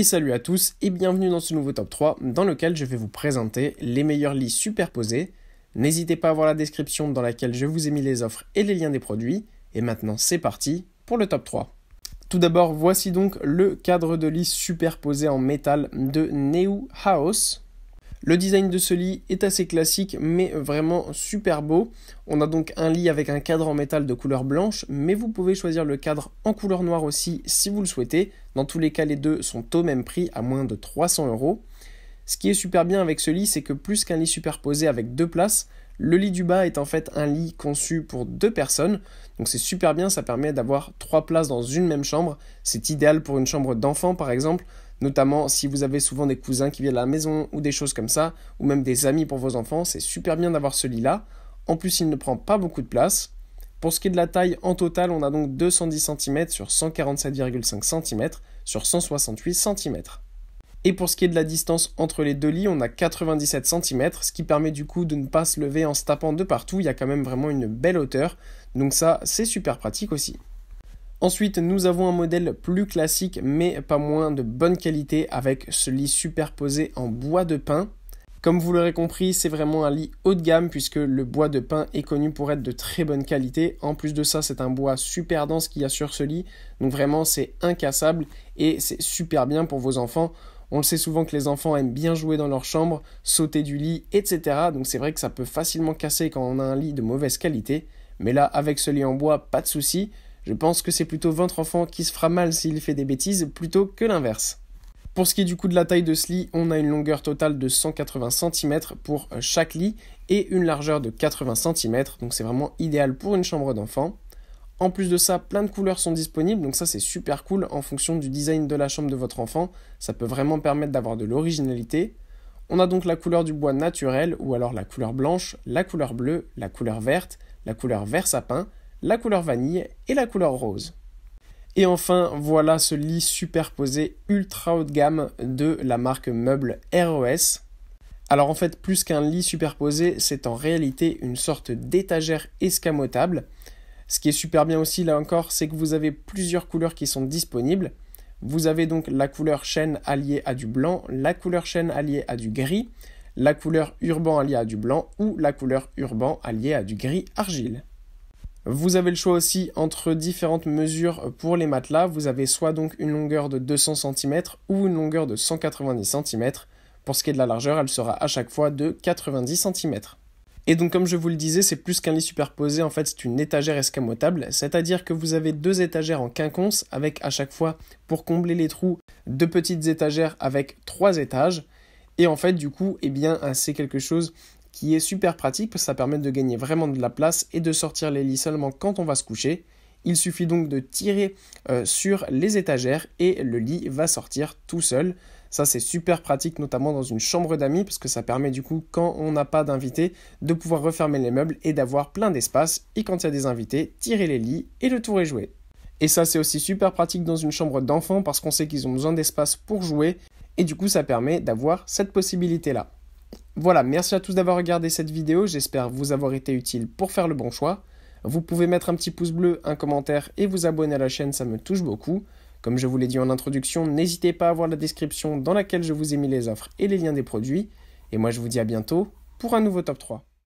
Et salut à tous et bienvenue dans ce nouveau top 3 dans lequel je vais vous présenter les meilleurs lits superposés. N'hésitez pas à voir la description dans laquelle je vous ai mis les offres et les liens des produits. Et maintenant c'est parti pour le top 3. Tout d'abord, voici donc le cadre de lit superposé en métal de Neu House. Le design de ce lit est assez classique mais vraiment super beau. On a donc un lit avec un cadre en métal de couleur blanche mais vous pouvez choisir le cadre en couleur noire aussi si vous le souhaitez. Dans tous les cas les deux sont au même prix à moins de 300 euros. Ce qui est super bien avec ce lit c'est que plus qu'un lit superposé avec deux places, le lit du bas est en fait un lit conçu pour deux personnes, donc c'est super bien, ça permet d'avoir trois places dans une même chambre. C'est idéal pour une chambre d'enfant par exemple, Notamment si vous avez souvent des cousins qui viennent à la maison ou des choses comme ça, ou même des amis pour vos enfants, c'est super bien d'avoir ce lit-là. En plus, il ne prend pas beaucoup de place. Pour ce qui est de la taille, en total, on a donc 210 cm sur 147,5 cm sur 168 cm. Et pour ce qui est de la distance entre les deux lits, on a 97 cm, ce qui permet du coup de ne pas se lever en se tapant de partout, il y a quand même vraiment une belle hauteur, donc ça c'est super pratique aussi. Ensuite, nous avons un modèle plus classique mais pas moins de bonne qualité avec ce lit superposé en bois de pin. Comme vous l'aurez compris, c'est vraiment un lit haut de gamme puisque le bois de pin est connu pour être de très bonne qualité. En plus de ça, c'est un bois super dense qu'il y a sur ce lit. Donc vraiment, c'est incassable et c'est super bien pour vos enfants. On le sait souvent que les enfants aiment bien jouer dans leur chambre, sauter du lit, etc. Donc c'est vrai que ça peut facilement casser quand on a un lit de mauvaise qualité. Mais là, avec ce lit en bois, pas de souci. Je pense que c'est plutôt votre enfant qui se fera mal s'il fait des bêtises plutôt que l'inverse. Pour ce qui est du coup de la taille de ce lit, on a une longueur totale de 180 cm pour chaque lit et une largeur de 80 cm, donc c'est vraiment idéal pour une chambre d'enfant. En plus de ça, plein de couleurs sont disponibles, donc ça c'est super cool en fonction du design de la chambre de votre enfant, ça peut vraiment permettre d'avoir de l'originalité. On a donc la couleur du bois naturel ou alors la couleur blanche, la couleur bleue, la couleur verte, la couleur vert sapin, la couleur vanille et la couleur rose. Et enfin, voilà ce lit superposé ultra haut de gamme de la marque meuble ROS. E Alors en fait, plus qu'un lit superposé, c'est en réalité une sorte d'étagère escamotable. Ce qui est super bien aussi là encore, c'est que vous avez plusieurs couleurs qui sont disponibles. Vous avez donc la couleur chêne alliée à du blanc, la couleur chêne alliée à du gris, la couleur urban alliée à du blanc ou la couleur urban alliée à du gris argile. Vous avez le choix aussi entre différentes mesures pour les matelas. Vous avez soit donc une longueur de 200 cm ou une longueur de 190 cm. Pour ce qui est de la largeur, elle sera à chaque fois de 90 cm. Et donc comme je vous le disais, c'est plus qu'un lit superposé, en fait c'est une étagère escamotable, c'est-à-dire que vous avez deux étagères en quinconce avec à chaque fois, pour combler les trous, deux petites étagères avec trois étages. Et en fait du coup, eh bien c'est quelque chose qui est super pratique parce que ça permet de gagner vraiment de la place et de sortir les lits seulement quand on va se coucher. Il suffit donc de tirer euh, sur les étagères et le lit va sortir tout seul. Ça c'est super pratique notamment dans une chambre d'amis parce que ça permet du coup quand on n'a pas d'invités de pouvoir refermer les meubles et d'avoir plein d'espace et quand il y a des invités, tirer les lits et le tour est joué. Et ça c'est aussi super pratique dans une chambre d'enfants parce qu'on sait qu'ils ont besoin d'espace pour jouer et du coup ça permet d'avoir cette possibilité là. Voilà, merci à tous d'avoir regardé cette vidéo, j'espère vous avoir été utile pour faire le bon choix. Vous pouvez mettre un petit pouce bleu, un commentaire et vous abonner à la chaîne, ça me touche beaucoup. Comme je vous l'ai dit en introduction, n'hésitez pas à voir la description dans laquelle je vous ai mis les offres et les liens des produits. Et moi je vous dis à bientôt pour un nouveau top 3.